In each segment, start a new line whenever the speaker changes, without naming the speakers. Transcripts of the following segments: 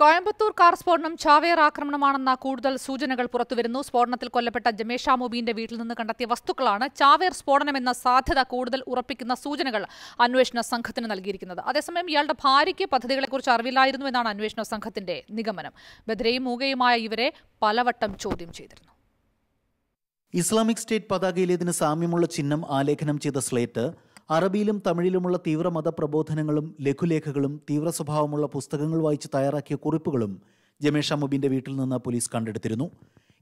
Coimbatore car സ്ഫോടനം ചാവേർ ആക്രമണമാണെന്ന കൂടുതൽ സൂചനകൾ പുറത്തുവരുന്നു സ്ഫോടനത്തിൽ കൊല്ലപ്പെട്ട ജമേഷ മൊബീന്റെ വീട്ടിൽ നിന്ന് കണ്ടെത്തിയ വസ്തുക്കളാണ് ചാവേർ സ്ഫോടനമെന്ന സാധ്യത കൂടുതൽ ഉറപ്പിക്കുന്ന സൂചനകൾ അന്വേഷണ സംഘത്തിന് നൽകിയിരിക്കുന്നത് അതേസമയം ഇയാളുടെ ഭാര്യയ്ക്ക് പദ്ധതികളെക്കുറിച്ച് അറിവില്ലായിരുന്നു എന്നാണ് അന്വേഷണ സംഘത്തിന്റെ നിഗമനം ബദ്രയും മൂകയുമായ ഇവരെ പലവട്ടം ചോദ്യം ചെയ്തിരുന്നു
ഇസ്ലാമിക് സ്റ്റേറ്റ് പതാകയിലേതിന് സാമ്യമുള്ള ചിഹ്നം ആലേഖനം ചെയ്ത സ്ലേറ്റ് അറബിയിലും തമിഴിലുമുള്ള തീവ്ര മതപ്രബോധനങ്ങളും ലഘുലേഖകളും തീവ്ര സ്വഭാവമുള്ള പുസ്തകങ്ങൾ വായിച്ച് തയ്യാറാക്കിയ കുറിപ്പുകളും ജമേഷ് മുബിന്റെ വീട്ടിൽ നിന്ന് പോലീസ് കണ്ടെടുത്തിരുന്നു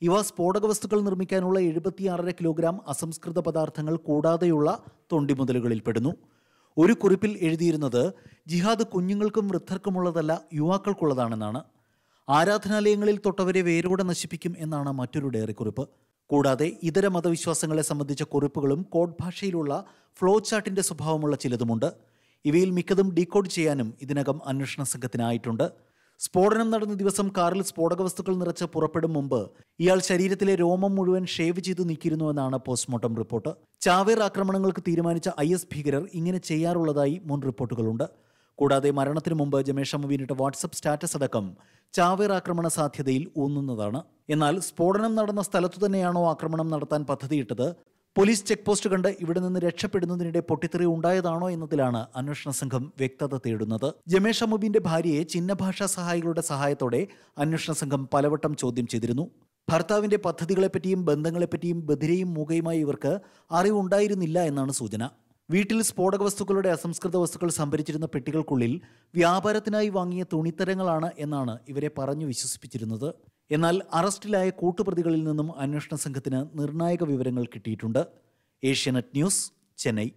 ഇവ സ്ഫോടക വസ്തുക്കൾ നിർമ്മിക്കാനുള്ള എഴുപത്തിയാറര കിലോഗ്രാം അസംസ്കൃത പദാർത്ഥങ്ങൾ കൂടാതെയുള്ള തൊണ്ടിമുതലുകളിൽ പെടുന്നു ഒരു കുറിപ്പിൽ എഴുതിയിരുന്നത് ജിഹാദ് കുഞ്ഞുങ്ങൾക്കും വൃദ്ധർക്കുമുള്ളതല്ല യുവാക്കൾക്കുള്ളതാണെന്നാണ് ആരാധനാലയങ്ങളിൽ തൊട്ടവരെ വേരോടെ നശിപ്പിക്കും എന്നാണ് മറ്റൊരു ഡയറി കുറിപ്പ് കൂടാതെ ഇതര മതവിശ്വാസങ്ങളെ സംബന്ധിച്ച കുറിപ്പുകളും കോഡ് ഭാഷയിലുള്ള ഫ്ലോ ചാർട്ടിൻ്റെ സ്വഭാവമുള്ള ചിലതുമുണ്ട് ഇവയിൽ മിക്കതും ഡീകോഡ് ചെയ്യാനും ഇതിനകം അന്വേഷണ സംഘത്തിനായിട്ടുണ്ട് സ്ഫോടനം നടന്ന ദിവസം കാറിൽ സ്ഫോടക വസ്തുക്കൾ നിറച്ച് പുറപ്പെടും മുമ്പ് ഇയാൾ ശരീരത്തിലെ രോമം മുഴുവൻ ഷേവ് ചെയ്ത് നീക്കിയിരുന്നുവെന്നാണ് പോസ്റ്റ്മോർട്ടം റിപ്പോർട്ട് ചാവേർ ആക്രമണങ്ങൾക്ക് തീരുമാനിച്ച ഐ എസ് ഭീകരർ ഇങ്ങനെ ചെയ്യാറുള്ളതായി മുൻ റിപ്പോർട്ടുകളുണ്ട് കൂടാതെ മരണത്തിന് മുമ്പ് ജമേഷ മുബീനിട്ട വാട്സപ്പ് സ്റ്റാറ്റസ് അടക്കം ചാവേർ ആക്രമണ സാധ്യതയിൽ ഊന്നുന്നതാണ് എന്നാൽ സ്ഫോടനം നടന്ന സ്ഥലത്തു തന്നെയാണോ ആക്രമണം നടത്താൻ പദ്ധതിയിട്ടത് പോലീസ് ചെക്ക് പോസ്റ്റ് കണ്ട് ഇവിടെ നിന്ന് രക്ഷപ്പെടുന്നതിനിടെ പൊട്ടിത്തെറി ഉണ്ടായതാണോ എന്നതിലാണ് അന്വേഷണ സംഘം വ്യക്തത തേടുന്നത് ജമേഷ അമുബിന്റെ ഭാര്യയെ ചിഹ്നഭാഷാ സഹായികളുടെ സഹായത്തോടെ അന്വേഷണ സംഘം പലവട്ടം ചോദ്യം ചെയ്തിരുന്നു ഭർത്താവിന്റെ പദ്ധതികളെപ്പറ്റിയും ബന്ധങ്ങളെപ്പറ്റിയും ബധിരയും മൂകയുമായി ഇവർക്ക് അറിവുണ്ടായിരുന്നില്ല എന്നാണ് സൂചന വീട്ടിൽ സ്ഫോടക വസ്തുക്കളുടെ അസംസ്കൃത വസ്തുക്കൾ സംഭരിച്ചിരുന്ന പെട്ടികൾക്കുള്ളിൽ വ്യാപാരത്തിനായി വാങ്ങിയ തുണിത്തരങ്ങളാണ് എന്നാണ് ഇവരെ പറഞ്ഞു വിശ്വസിപ്പിച്ചിരുന്നത് എന്നാൽ അറസ്റ്റിലായ കൂട്ടുപ്രതികളിൽ നിന്നും അന്വേഷണ സംഘത്തിന് നിർണായക വിവരങ്ങൾ കിട്ടിയിട്ടുണ്ട് ഏഷ്യാനെറ്റ് ന്യൂസ് ചെന്നൈ